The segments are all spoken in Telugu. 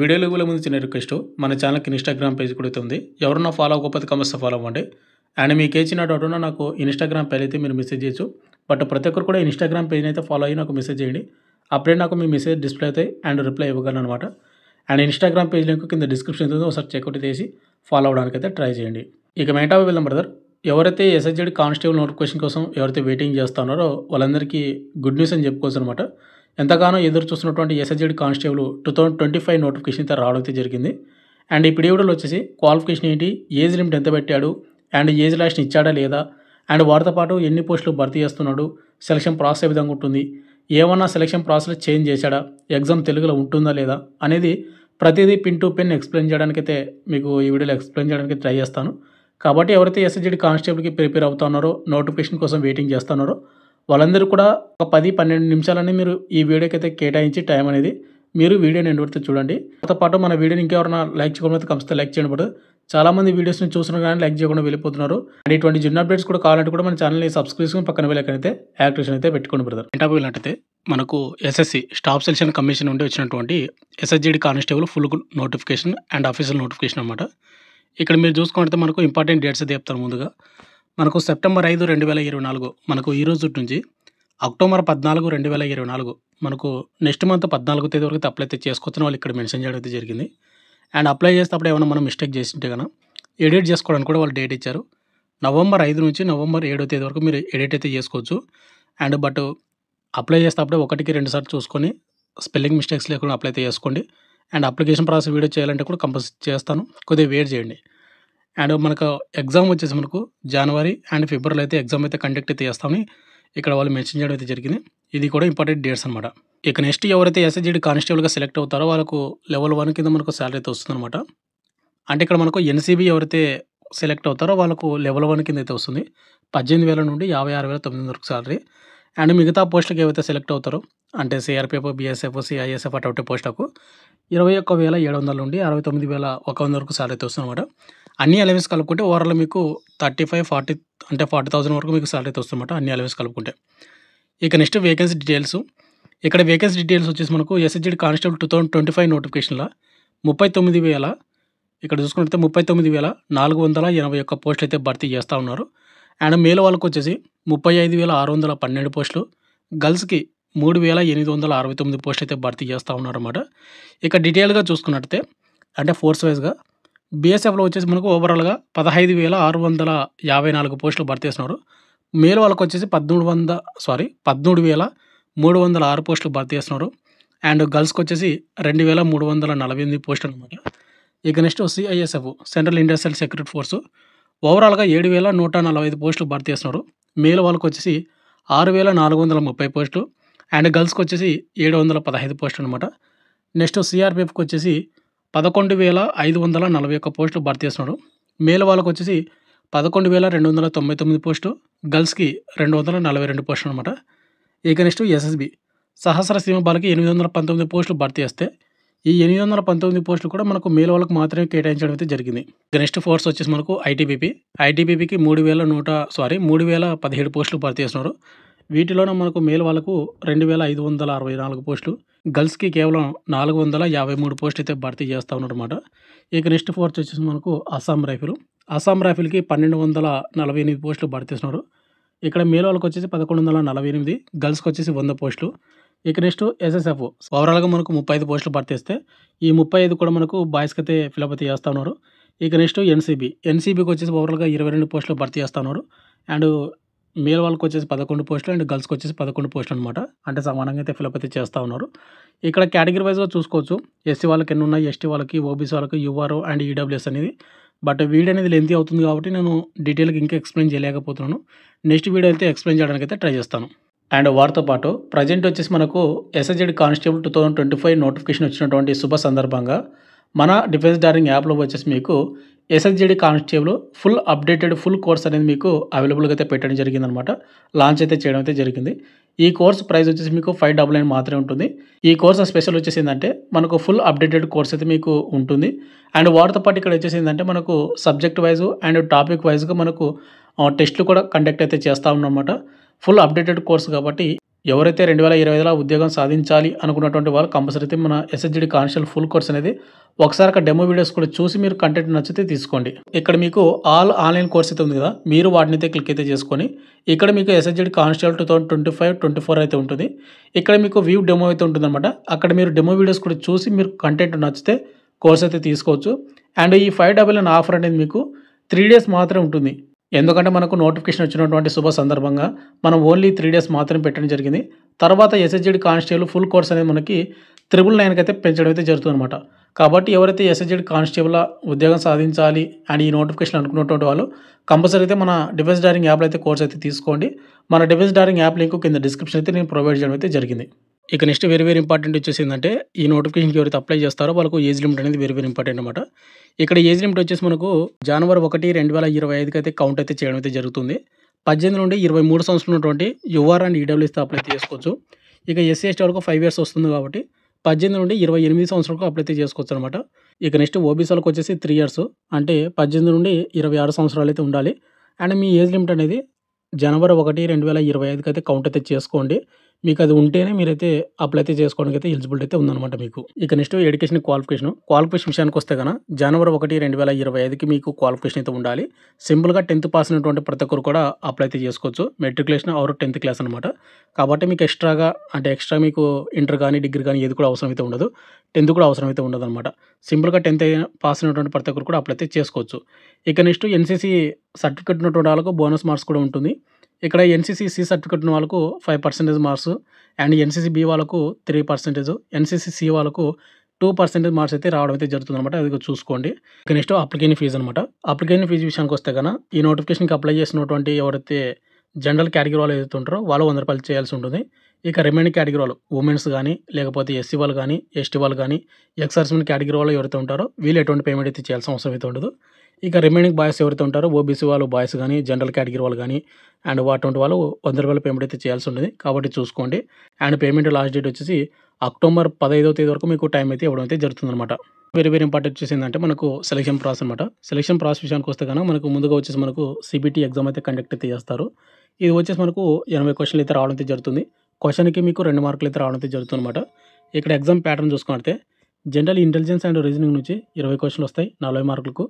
వీడియోలో కూడా ముందు చిన్న రిక్వెస్ట్ మన ఛానల్కి ఇన్స్టాగ్రామ్ పేజ్ కూడా ఉంది ఎవరన్నా ఫాలో అవ్వకపోతే కమస్త ఫాలో అవ్వండి అండ్ మీకు ఏ చిన్న డౌట్ ఉన్నా నాకు ఇన్స్టాగ్రామ్ పేజ్ అయితే మీరు మెసేజ్ చేయొచ్చు బట్ ప్రతి ఒక్కరు కూడా ఇన్స్టాగ్రామ్ పేజ్ని అయితే ఫాలో అయ్యి నాకు మెసేజ్ చేయండి అప్పుడే నాకు మీ మెసేజ్ డిస్ప్లే అవుతాయి అండ్ రిప్లై ఇవ్వగలను అనమాట అండ్ ఇన్స్టాగ్రామ్ పేజ్ లింక్ కింద డిస్క్రిప్షన్ ఉంది ఒకసారి చెక్అవుట్ చేసి ఫాలో అవ్వడానికి అయితే ట్రై చేయండి ఇక టాపిక్ వెళ్దాం బ్రదర్ ఎవరైతే ఎస్ఎస్జెడ్ కానిస్టేబుల్ నోటిఫికేషన్ కోసం ఎవరైతే వెయిటింగ్ చేస్తున్నారో వాళ్ళందరికీ గుడ్ న్యూస్ అని చెప్పుకోవచ్చు అనమాట ఎంతగానో ఎదురు చూస్తున్నటువంటి SSGD constable two thousand twenty five notification అయితే రావడం అయితే జరిగింది అండ్ ఈ వచ్చేసి క్వాలిఫికేషన్ ఏంటి ఏజ్ లిమిట్ ఎంత పెట్టాడు అండ్ ఏజ్ లాస్ట్ ఇచ్చాడా లేదా అండ్ వారితో పాటు ఎన్ని పోస్టులు భర్తీ చేస్తున్నాడు సెలక్షన్ ప్రాసెస్ ఏ విధంగా ఉంటుంది ఏమన్నా సెలక్షన్ ప్రాసెస్లో చేంజ్ చేశాడా ఎగ్జామ్ తెలుగులో ఉంటుందా లేదా అనేది ప్రతిదీ పిన్ టు పిన్ ఎక్స్ప్లెయిన్ చేయడానికైతే మీకు ఈ వీడియోలో ఎక్స్ప్లెయిన్ చేయడానికి ట్రై చేస్తాను కాబట్టి ఎవరైతే ఎస్ఎస్జీడి కానిస్టేబుల్కి ప్రిపేర్ అవుతున్నారో నోటిఫికేషన్ కోసం వెయిటింగ్ చేస్తున్నారో వాళ్ళందరూ కూడా ఒక పది పన్నెండు నిమిషాలని మీరు ఈ వీడియోకి అయితే కేటాయించి టైం అనేది మీరు వీడియోని ఎండుపడితే చూడండి దాంతో పాటు మన వీడియోని ఇంకెవరైనా లైక్ చేయకపోతే కంపల్సరీ లైక్ చేయడం పడు చాలామంది వీడియోస్ని చూసిన కానీ లైక్ చేయకుండా వెళ్ళిపోతున్నారు అండ్ ఇటువంటి జిన్ అప్డేట్స్ కూడా కావాలంటే కూడా మన ఛానల్ని సబ్స్క్రైబ్ చేసుకుని పక్కన వెళ్ళకనైతే యాక్టివేషన్ అయితే పెట్టుకుని పెడతారు ఇంటర్ వెళ్ళినట్టయితే మనకు ఎస్ఎస్సి స్టాఫ్ సెలక్షన్ కమిషన్ నుండి వచ్చినటువంటి SSGD constable full notification and official notification అనమాట ఇక్కడ మీరు చూసుకుంటే మనకు ఇంపార్టెంట్ డేట్స్ అయితే చెప్తారు ముందుగా మనకు సెప్టెంబర్ ఐదు రెండు వేల ఇరవై నాలుగు మనకు ఈ రోజు నుంచి అక్టోబర్ పద్నాలుగు రెండు వేల ఇరవై నాలుగు మనకు నెక్స్ట్ మంత్ పద్నాలుగు తేదీ వరకు అప్లై అయితే చేసుకొచ్చిన వాళ్ళు ఇక్కడ మెన్షన్ చేయడం అయితే జరిగింది అండ్ అప్లై చేసేటప్పుడు ఏమైనా మనం మిస్టేక్ చేసింటే కనుక ఎడిట్ చేసుకోవడానికి కూడా వాళ్ళు డేట్ ఇచ్చారు నవంబర్ ఐదు నుంచి నవంబర్ ఏడో తేదీ వరకు మీరు ఎడిట్ అయితే చేసుకోవచ్చు అండ్ బట్ అప్లై చేసేటప్పుడు ఒకటికి రెండు సార్లు చూసుకొని స్పెల్లింగ్ మిస్టేక్స్ లేకుండా అప్లై అయితే చేసుకోండి అండ్ అప్లికేషన్ ప్రాసెస్ వీడియో చేయాలంటే కూడా కంపల్సరీ చేస్తాను కొద్దిగా వెయిట్ చేయండి అండ్ మనకు ఎగ్జామ్ వచ్చేసి మనకు జనవరి అండ్ ఫిబ్రవరిలో అయితే ఎగ్జామ్ అయితే కండక్ట్ అయితే చేస్తామని ఇక్కడ వాళ్ళు మెన్షన్ చేయడం అయితే జరిగింది ఇది కూడా ఇంపార్టెంట్ డేట్స్ అనమాట ఇక నెక్స్ట్ ఎవరైతే ఎస్ఎస్జీడీ కానిస్టేబుల్గా సెలెక్ట్ అవుతారో వాళ్ళకు లెవెల్ వన్ కింద మనకు శాలరీ అయితే వస్తుందన్నమాట అంటే ఇక్కడ మనకు ఎన్సీబీ ఎవరైతే సెలెక్ట్ అవుతారో వాళ్ళకు లెవెల్ వన్ కింద అయితే వస్తుంది పద్దెనిమిది వేల నుండి యాభై ఆరు వేల తొమ్మిది వరకు శాలరీ అండ్ మిగతా పోస్టులకు ఏవైతే సెలెక్ట్ అవుతారో అంటే సిఆర్పిఎఫ్ బీఎస్ఎఫ్ సిఐఎస్ఎఫ్ అటువంటి పోస్టులకు ఇరవై ఒక్క వేల ఏడు వందల నుండి అరవై తొమ్మిది వేల ఒక వంద వరకు శాలరీ అయితే వస్తుంది అనమాట అన్ని అలవెన్స్ కలుపుకుంటే ఓవరాల్ మీకు థర్టీ ఫైవ్ ఫార్టీ అంటే ఫార్టీ థౌసండ్ వరకు మీకు సాలరీ అయితే వస్తుందన్నమాట అన్ని అలవెన్స్ కలుపుకుంటే ఇక నెక్స్ట్ వేకెన్సీ డీటెయిల్స్ ఇక్కడ వేకెన్సీ డీటెయిల్స్ వచ్చేసి మనకు SHZ constable two thousand twenty five నోటిఫికేషన్లో ముప్పై తొమ్మిది వేల ఇక్కడ చూసుకుంటే ముప్పై తొమ్మిది వేల నాలుగు వందల ఎనభై ఒక్క పోస్టులు అయితే భర్తీ చేస్తూ ఉన్నారు అండ్ మేల్ వాళ్ళకు వచ్చేసి ముప్పై ఐదు వేల ఆరు వందల పన్నెండు పోస్టులు గర్ల్స్కి మూడు వేల ఎనిమిది వందల అరవై తొమ్మిది పోస్టులు అయితే భర్తీ చేస్తూ ఉన్నారన్నమాట ఇక డీటెయిల్గా చూసుకున్నట్టే అంటే ఫోర్స్ వైజ్గా బీఎస్ఎఫ్లో వచ్చేసి మనకు ఓవరాల్గా పదహైదు వేల ఆరు వందల యాభై నాలుగు పోస్టులు భర్తీ చేస్తున్నారు మేలు వాళ్ళకి వచ్చేసి పద్మూడు వంద సారీ పద్మూడు వేల మూడు వందల ఆరు పోస్టులు భర్తీ చేస్తున్నారు అండ్ గర్ల్స్కి వచ్చేసి రెండు వేల మూడు వందల నలభై ఎనిమిది పోస్టులు అనమాట ఇక next CISF central industrial security force ఓవరాల్గా ఏడు వేల నూట నలభై ఐదు పోస్టులు భర్తీ చేస్తున్నారు మేలు వాళ్ళకి వచ్చేసి ఆరు వేల నాలుగు వందల ముప్పై పోస్టులు అండ్ గర్ల్స్కి వచ్చేసి ఏడు వందల పదహైదు పోస్టులు అనమాట నెక్స్ట్ సిఆర్పిఎఫ్కి వచ్చేసి పదకొండు వేల ఐదు వందల నలభై ఒక్క పోస్టులు భర్తీ చేస్తున్నాడు మేల్ వాళ్ళకి వచ్చేసి పదకొండు వేల రెండు వందల తొంభై తొమ్మిది పోస్టు గర్ల్స్కి రెండు వందల నలభై రెండు పోస్టులు అనమాట ఇక నెక్స్ట్ ఎస్ఎస్బి సహస్ర సీమ బాలకి ఎనిమిది వందల పంతొమ్మిది పోస్టులు భర్తీ చేస్తే ఈ ఎనిమిది వందల పంతొమ్మిది పోస్టులు కూడా మనకు మేల్ వాళ్ళకి మాత్రమే కేటాయించడం అయితే జరిగింది నెక్స్ట్ ఫోర్స్ వచ్చేసి మనకు ఐటీబీపీ ఐటీబీపీకి మూడు వేల నూట సారీ మూడు వేల పదిహేడు పోస్టులు భర్తీ చేస్తున్నారు వీటిలోనే మనకు మేల్ వాళ్ళకు రెండు వేల ఐదు వందల అరవై నాలుగు పోస్టులు గర్ల్స్కి కేవలం నాలుగు వందల యాభై మూడు పోస్ట్ అయితే భర్తీ చేస్తూ ఉన్నారన్నమాట ఇక నెక్స్ట్ ఫోర్త్ వచ్చేసి మనకు అస్సాం రైఫిల్ అస్సాం రైఫిల్కి పన్నెండు వందల నలభై ఎనిమిది పోస్టులు భర్తీ చేస్తున్నారు ఇక్కడ మేల్ వాళ్ళకి వచ్చేసి పదకొండు వందల నలభై ఎనిమిది గర్ల్స్కి వచ్చేసి వంద పోస్టులు ఇక నెక్స్ట్ ఎస్ఎస్ఎఫ్ ఓవరాల్గా మనకు ముప్పై ఐదు పోస్టులు భర్తీ చేస్తే ఈ ముప్పై ఐదు కూడా మనకు బాయ్స్కి అయితే ఫిలప్ అయితే చేస్తూ ఉన్నారు ఇక నెక్స్ట్ ఎన్సీబీ ఎన్సీబీకి వచ్చేసి ఓవరాల్గా ఇరవై రెండు పోస్టులు భర్తీ చేస్తూ ఉన్నారు అండ్ మేల్ వాళ్ళకి వచ్చేసి పదకొండు పోస్టులు అండ్ గర్ల్స్కి వచ్చేసి పదకొండు పోస్టులు అనమాట అంటే సమానంగా అయితే ఫిలప్ అయితే చేస్తూ ఉన్నారు ఇక్కడ కేటగిరీ వైజ్గా చూసుకోవచ్చు ఎస్సీ వాళ్ళకి ఎన్ని ఉన్నాయి ఎస్టీ వాళ్ళకి ఓబీసీ వాళ్ళకి యూఆర్ఓ అండ్ ఈడబ్ల్యూఎస్ అనేది బట్ వీడియో అనేది లెంతీ అవుతుంది కాబట్టి నేను డీటెయిల్గా ఇంకా ఎక్స్ప్లెయిన్ చేయలేకపోతున్నాను నెక్స్ట్ వీడియో అయితే ఎక్స్ప్లెయిన్ చేయడానికి అయితే ట్రై చేస్తాను అండ్ వారితో పాటు ప్రజెంట్ వచ్చేసి మనకు SSZ constable two thousand twenty five notification వచ్చినటువంటి శుభ సందర్భంగా మన డిఫెన్స్ డారింగ్ యాప్లో వచ్చేసి మీకు SSGD constable full updated full course అనేది మీకు అవైలబుల్గా అయితే పెట్టడం జరిగిందనమాట లాంచ్ అయితే చేయడం అయితే జరిగింది ఈ కోర్స్ ప్రైస్ వచ్చేసి మీకు ఫైవ్ డబుల్ నైన్ మాత్రమే ఉంటుంది ఈ కోర్స్ స్పెషల్ వచ్చేసి ఏంటంటే మనకు ఫుల్ అప్డేటెడ్ కోర్స్ అయితే మీకు ఉంటుంది అండ్ వాటితో పాటు ఇక్కడ వచ్చేసి ఏంటంటే మనకు సబ్జెక్ట్ వైజ్ అండ్ టాపిక్ వైజ్గా మనకు టెస్ట్లు కూడా కండక్ట్ అయితే చేస్తూ ఉన్నమాట ఫుల్ అప్డేటెడ్ కోర్స్ కాబట్టి ఎవరైతే రెండు వేల ఇరవై ఐదులో ఉద్యోగం సాధించాలి అనుకున్నటువంటి వాళ్ళు కంపల్సరీ మన ఎస్ఎస్జిడి కాన్షియల్ ఫుల్ కోర్స్ అనేది ఒకసారి ఒక డెమో వీడియోస్ కూడా చూసి మీరు కంటెంట్ నచ్చితే తీసుకోండి ఇక్కడ మీకు ఆల్ ఆన్లైన్ కోర్స్ అయితే ఉంది కదా మీరు వాటిని అయితే క్లిక్ అయితే చేసుకొని ఇక్కడ మీకు SSGD constable two thousand twenty five twenty four అయితే ఉంటుంది ఇక్కడ మీకు వ్యూ డెమో అయితే ఉంటుందన్నమాట అక్కడ మీరు డెమో వీడియోస్ కూడా చూసి మీరు కంటెంట్ నచ్చితే కోర్స్ అయితే తీసుకోవచ్చు అండ్ ఈ ఫైవ్ డబల్ ఆఫర్ అనేది మీకు త్రీ డేస్ మాత్రమే ఉంటుంది ఎందుకంటే మనకు నోటిఫికేషన్ వచ్చినటువంటి శుభ సందర్భంగా మనం ఓన్లీ త్రీ డేస్ మాత్రమే పెట్టడం జరిగింది తర్వాత ఎస్ఎస్జిడి కానిస్టేబుల్ ఫుల్ కోర్స్ అనేది మనకి త్రిబుల్ నైన్కి అయితే పెంచడం అయితే జరుగుతుందన్నమాట కాబట్టి ఎవరైతే ఎస్ఎస్జిడి కానిస్టేబుల్ ఉద్యోగం సాధించాలి అండ్ ఈ నోటిఫికేషన్ అనుకున్నటువంటి వాళ్ళు కంపల్సరీ అయితే మన డిఫెన్స్ డైరింగ్ యాప్లో అయితే కోర్స్ అయితే తీసుకోండి మన డిఫెన్స్ డైరింగ్ యాప్ లింక్ కింద డిస్క్రిప్షన్ అయితే నేను ప్రొవైడ్ చేయడం అయితే జరిగింది ఇక నెక్స్ట్ వెరీ వెరీ ఇంపార్టెంట్ వచ్చేసి ఏంటంటే ఈ నోటిఫికేషన్కి ఎవరైతే అప్లై చేస్తారో వాళ్ళకు ఏజ్ లిమిట్ అనేది వెరీ వెరీ ఇంపార్టెంట్ అనమాట ఇక్కడ ఏజ్ లిమిట్ వచ్చేసి మనకు జనవరి ఒకటి రెండు వేల ఇరవై ఐదుకి అయితే కౌంట్ అయితే చేయడం అయితే జరుగుతుంది పద్దెనిమిది నుండి ఇరవై మూడు సంవత్సరాలు ఉన్నటువంటి యువర్ అండ్ ఈడబ్ల్యూఎస్తో అప్లై చేసుకోవచ్చు ఇక ఎస్సీ ఎస్టీ వరకు ఫైవ్ ఇయర్స్ వస్తుంది కాబట్టి పద్దెనిమిది నుండి ఇరవై ఎనిమిది సంవత్సరాలకు అప్లై చేసుకోవచ్చు అనమాట ఇక నెక్స్ట్ ఓబీసీ వాళ్ళకి వచ్చేసి త్రీ ఇయర్స్ అంటే పద్దెనిమిది నుండి ఇరవై ఆరు సంవత్సరాలు అయితే ఉండాలి అండ్ మీ ఏజ్ లిమిట్ అనేది జనవరి ఒకటి రెండు వేల ఇరవై ఐదుకి అయితే కౌంట్ అయితే చేసుకోండి మీకు అది ఉంటేనే మీరైతే అప్లై అయితే చేసుకోవడానికి అయితే ఎలిజిబిలిటీ అయితే ఉందన్నమాట మీకు ఇక నెక్స్ట్ ఎడ్యుకేషన్ క్వాలిఫికేషన్ క్వాలిఫికేషన్ విషయానికి వస్తే కనుక జనవరి ఒకటి రెండు వేల ఇరవై ఐదుకి మీకు క్వాలిఫికేషన్ అయితే ఉండాలి సింపుల్గా టెన్త్ పాస్ అయినటువంటి ప్రతి ఒక్కరు కూడా అప్లై అయితే చేసుకోవచ్చు మెట్రికులేషన్ ఆరు టెన్త్ క్లాస్ అనమాట కాబట్టి మీకు ఎక్స్ట్రాగా అంటే ఎక్స్ట్రా మీకు ఇంటర్ కానీ డిగ్రీ కానీ ఏది కూడా అవసరం అయితే ఉండదు టెన్త్ కూడా అవసరం అయితే ఉండదు అనమాట సింపుల్గా టెన్త్ పాస్ అయినటువంటి ప్రతి ఒక్కరు కూడా అప్లై అయితే చేసుకోవచ్చు ఇక నెక్స్ట్ ఎన్సీసీ సర్టిఫికేట్ ఉన్నటువంటి వాళ్ళకు బోనస్ మార్క్స్ కూడా ఉంటుంది ఇక్కడ ఎన్సీసీ సి సర్టిఫికెట్ ఉన్న వాళ్ళకు five percentage marks and NCC B వాళ్ళకు త్రీ పర్సెంటేజ్ ఎన్సీసీ సి వాళ్ళకు టూ పర్సెంటేజ్ మార్క్స్ అయితే రావడం అయితే జరుగుతుంది అనమాట అది చూసుకోండి ఇక నెక్స్ట్ అప్లికేషన్ ఫీజు అనమాట అప్లికేషన్ ఫీజు విషయానికి వస్తే కనుక ఈ నోటిఫికేషన్కి అప్లై చేసినటువంటి ఎవరైతే జనరల్ కేటగిరీ వాళ్ళు ఏదైతే ఉంటారో వాళ్ళు వంద రూపాయలు చేయాల్సి ఉంటుంది ఇక రిమైనింగ్ కేటగిరీ వాళ్ళు ఉమెన్స్ కానీ లేకపోతే ఎస్సీ వాళ్ళు కానీ ఎస్టీ వాళ్ళు కానీ ఎక్సర్స్మెంట్ కేటగిరీ వాళ్ళు ఎవరైతే ఉంటారో వీళ్ళు ఎటువంటి పేమెంట్ అయితే చేయాల్సిన అవసరం అయితే ఉండదు ఇక రిమైనింగ్ బాయ్స్ ఎవరైతే ఉంటారో ఓబీసీ వాళ్ళు బాయ్స్ కానీ జనరల్ కేటగిరీ వాళ్ళు కానీ అండ్ అటువంటి వాళ్ళు వంద రూపాయలు పేమెంట్ అయితే చేయాల్సి ఉంటుంది కాబట్టి చూసుకోండి అండ్ పేమెంట్ లాస్ట్ డేట్ వచ్చేసి అక్టోబర్ పదహైదవ తేదీ వరకు మీకు టైం అయితే ఇవ్వడం అయితే అనమాట వెరీ వెరీ ఇంపార్టెంట్ వచ్చేసి ఏంటంటే మనకు సెలక్షన్ ప్రాసెస్ అనమాట సెలక్షన్ ప్రాసెస్ విషయానికి వస్తే కనుక మనకు ముందుగా వచ్చేసి మనకు సిబిటీ ఎగ్జామ్ అయితే కండక్ట్ అయితే చేస్తారు ఇది వచ్చేసి మనకు ఎనభై క్వశ్చన్లు అయితే రావడం అయితే జరుగుతుంది క్వశ్చన్కి మీకు రెండు మార్కులు అయితే రావడం అయితే జరుగుతుంది అనమాట ఇక్కడ ఎగ్జామ్ ప్యాటర్న్ చూసుకుంటే జనరల్ ఇంటెలిజెన్స్ అండ్ రీజనింగ్ నుంచి ఇరవై క్వశ్చన్లు వస్తాయి నలభై మార్కులకు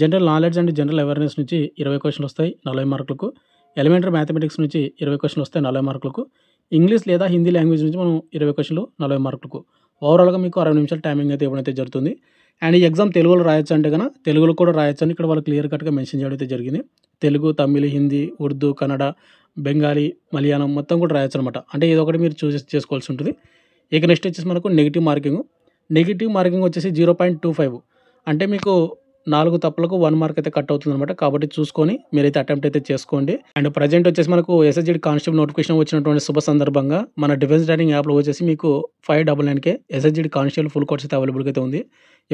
general knowledge and general awareness నుంచి ఇరవై క్వశ్చన్లు వస్తాయి నలభై మార్కులకు ఎలిమెంటరీ మ్యాథమెటిక్స్ నుంచి ఇరవై క్వశ్చన్లు వస్తాయి నలభై మార్కులకు ఇంగ్లీష్ లేదా హిందీ లాంగ్వేజ్ నుంచి మనం ఇరవై క్వశ్చన్లు నలభై మార్కులకు ఓవరాల్గా మీకు అరవై నిమిషాలు టైమింగ్ అయితే ఇవ్వడం అయితే జరుగుతుంది అండ్ ఈ ఎగ్జామ్ తెలుగులో రాయొచ్చు అంటే కనుక తెలుగులో కూడా రాయొచ్చు అని ఇక్కడ వాళ్ళు క్లియర్ కట్గా మెన్షన్ చేయడం అయితే జరిగింది తెలుగు తమిళ హిందీ ఉర్దూ కన్నడ బెంగాలీ మలయాళం మొత్తం కూడా రాయొచ్చు అనమాట అంటే ఏదో ఒకటి మీరు చూసి చేసుకోవాల్సి ఉంటుంది ఇక నెక్స్ట్ వచ్చేసి మనకు నెగిటివ్ మార్కింగ్ నెగిటివ్ మార్కింగ్ వచ్చేసి జీరో పాయింట్ టూ ఫైవ్ అంటే మీకు నాలుగు తప్పులకు వన్ మార్క్ అయితే కట్ అవుతుంది అనమాట కాబట్టి చూసుకొని మీరైతే అటెంప్ట్ అయితే చేసుకోండి అండ్ ప్రజెంట్ వచ్చేసి మనకు ఎస్ఎస్జీ కానిస్టేబుల్ నోటిఫికేషన్ వచ్చినటువంటి శుభ సందర్భంగా మన డిఫెన్స్ ట్రైనింగ్ యాప్లో వచ్చేసి మీకు ఫైవ్ డబల్ నైన్కే ఎస్ఎస్జీ కానిస్టేబుల్ ఫుల్ కోర్స్ అయితే అవైలబుల్గా అయితే ఉంది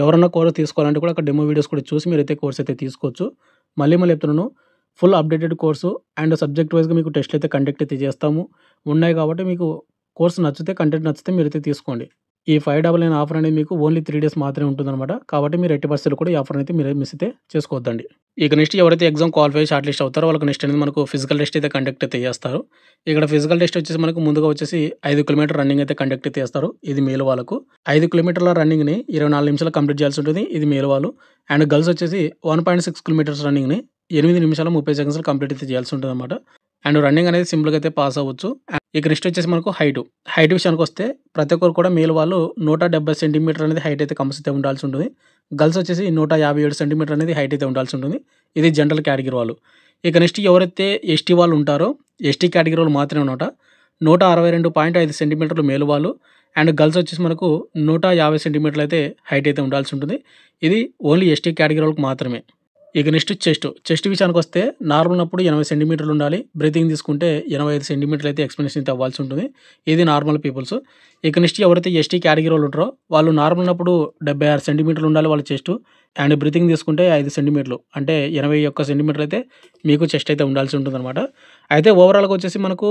ఎవరన్నా కోర్స్ తీసుకోవాలంటే కూడా అక్కడ డెమో వీడియోస్ కూడా చూసి మీరైతే కోర్స్ అయితే తీసుకోవచ్చు మళ్ళీ మళ్ళీ చెప్తున్నాను full updated course and subject వైజ్గా మీకు టెస్ట్లు అయితే కండక్ట్ అయితే చేస్తాము ఉన్నాయి కాబట్టి మీకు కోర్సు నచ్చితే కంటెంట్ నచ్చితే మీరైతే తీసుకోండి ఈ ఫైవ్ డబల్ నైన్ ఆఫర్ అనేది మీకు ఓన్లీ త్రీ డేస్ మాత్రమే ఉంటుందన్నమాట కాబట్టి మీరు ఎట్టి పరిస్థితులు కూడా ఈ ఆఫర్ అయితే మీరు మిస్ అయితే చేసుకోవద్దండి ఇక నెక్స్ట్ ఎవరైతే ఎగ్జామ్ క్వాలిఫై షార్ట్ లిస్ట్ అవుతారో వాళ్ళకి నెక్స్ట్ అనేది మనకు ఫిజికల్ టెస్ట్ అయితే కండక్ట్ అయితే చేస్తారు ఇక్కడ ఫిజికల్ టెస్ట్ వచ్చేసి మనకు ముందుగా వచ్చేసి ఐదు కిలోమీటర్ రన్నింగ్ అయితే కండక్ట్ అయితే చేస్తారు ఇది మేలు వాళ్ళకు ఐదు కిలోమీటర్ల రన్నింగ్ని ఇరవై నాలుగు నిమిషాలు కంప్లీట్ చేయాల్సి ఉంటుంది ఇది మేలు వాళ్ళు అండ్ గర్ల్స్ వచ్చేసి వన్ పాయింట్ సిక్స్ కిలోమీటర్స్ రన్నింగ్ని ఎనిమిది నిమిషాలు ముప్పై సెకండ్స్లో కంప్లీట్ అయితే చేయాల్సి ఉంటుంది అనమాట అండ్ రన్నింగ్ అనేది సింపుల్గా అయితే పాస్ అవ్వచ్చు ఇక నెక్స్ట్ వచ్చేసి మనకు హైట్ హైట్ విషయానికి వస్తే ప్రతి ఒక్కరు కూడా మేలు వాళ్ళు నూట డెబ్బై సెంటీమీటర్ అనేది హైట్ అయితే కంపల్సరీ ఉండాల్సి ఉంటుంది గర్ల్స్ వచ్చేసి నూట యాభై ఏడు సెంటీమీటర్ అనేది హైట్ అయితే ఉండాల్సి ఉంటుంది ఇది జనరల్ కేటగిరీ వాళ్ళు ఇక నెక్స్ట్ ఎవరైతే ఎస్టీ వాళ్ళు ఉంటారో ఎస్టీ కేటగిరీ వాళ్ళు మాత్రమే అనమాట నూట అరవై రెండు పాయింట్ ఐదు సెంటీమీటర్లు మేలు వాళ్ళు అండ్ గర్ల్స్ వచ్చేసి మనకు నూట యాభై సెంటీమీటర్లు అయితే హైట్ అయితే ఉండాల్సి ఉంటుంది ఇది ఓన్లీ ఎస్టీ కేటగిరీ వాళ్ళకి మాత్రమే ఇక నెక్స్ట్ చెస్ట్ చెస్ట్ విషయానికి వస్తే నార్మల్ అప్పుడు ఎనభై సెంటీమీటర్లు ఉండాలి బ్రీతింగ్ తీసుకుంటే ఎనభై ఐదు సెంటీమీటర్లు అయితే ఎక్స్ప్లెనేషన్ అయితే అవ్వాల్సి ఉంటుంది ఇది నార్మల్ పీపుల్స్ ఇక నెక్స్ట్ ఎవరైతే ఎస్టీ కేటగిరీ వాళ్ళు ఉంటారో వాళ్ళు నార్మల్ అప్పుడు డెబ్బై ఆరు సెంటీమీటర్లు ఉండాలి వాళ్ళ చెస్ట్ అండ్ బ్రీతింగ్ తీసుకుంటే ఐదు సెంటీమీటర్లు అంటే ఎనభై ఒక్క సెంటీమీటర్ అయితే మీకు చెస్ట్ అయితే ఉండాల్సి ఉంటుంది అనమాట అయితే ఓవరాల్గా వచ్చేసి మనకు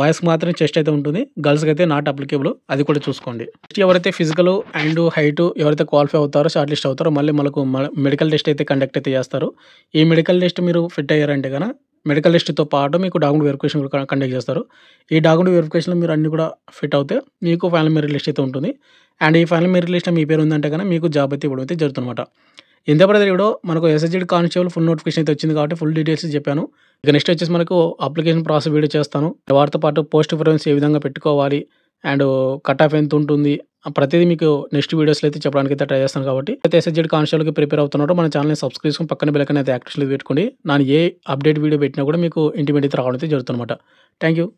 బాయ్స్కి మాత్రమే చెస్ట్ అయితే ఉంటుంది గర్ల్స్కి అయితే నాట్ అప్లికేబుల్ అది కూడా చూసుకోండి ఎవరైతే ఫిజికల్ అండ్ హైట్ ఎవరైతే క్వాలిఫై అవుతారో షార్ట్ లిస్ట్ అవుతారో మళ్ళీ మనకు మెడికల్ టెస్ట్ అయితే కండక్ట్ అయితే చేస్తారు ఈ మెడికల్ టెస్ట్ మీరు ఫిట్ అయ్యారంటే కనుక మెడికల్ లిస్ట్తో పాటు మీకు డాక్యుమెంట్ వెరిఫికేషన్ కూడా కండక్ట్ చేస్తారు ఈ డాక్యుమెంట్ వెరిఫికేషన్లో మీరు అన్ని కూడా ఫిట్ అవుతే మీకు ఫైనల్ మెరిట్ లిస్ట్ అయితే ఉంటుంది అండ్ ఈ ఫైనల్ మెరిట్ లిస్ట్ మీ పేరు ఉందంటే కానీ మీకు జాబ్ అయితే ఇవ్వడం అయితే జరుగుతుందన్నమాట ఇంత ఇవ్వడో మనకు ఎస్ఎస్జీ కానిస్టేబుల్ ఫుల్ నోటిఫికేషన్ అయితే వచ్చింది కాబట్టి ఫుల్ డీటెయిల్స్ చెప్పాను ఇక నెక్స్ట్ వచ్చేసి మనకు అప్లికేషన్ ప్రాసెస్ వీడియో చేస్తాను వాటితో పాటు పోస్ట్ ప్రిఫరెన్స్ ఏ విధంగా పెట్టుకోవాలి అండ్ కట్ ఆఫ్ ఎంత ఉంటుంది ప్రతిదీ మీకు నెక్స్ట్ వీడియోస్లో అయితే చెప్పడానికి అయితే ట్రై చేస్తాను కాబట్టి అయితే ఎస్ఎస్జెడ్ కాన్స్టేబుల్కి ప్రిపేర్ అవుతున్నారో మన ఛానల్ని సబ్స్క్రైబ్ చేసుకుని పక్కన బిల్కన్ అయితే యాక్టివ్లో పెట్టుకోండి నేను ఏ అప్డేట్ వీడియో పెట్టినా కూడా మీకు ఇంటిమీడియట్ రావడం అయితే జరుగుతుందన్నమాట థ్యాంక్ యూ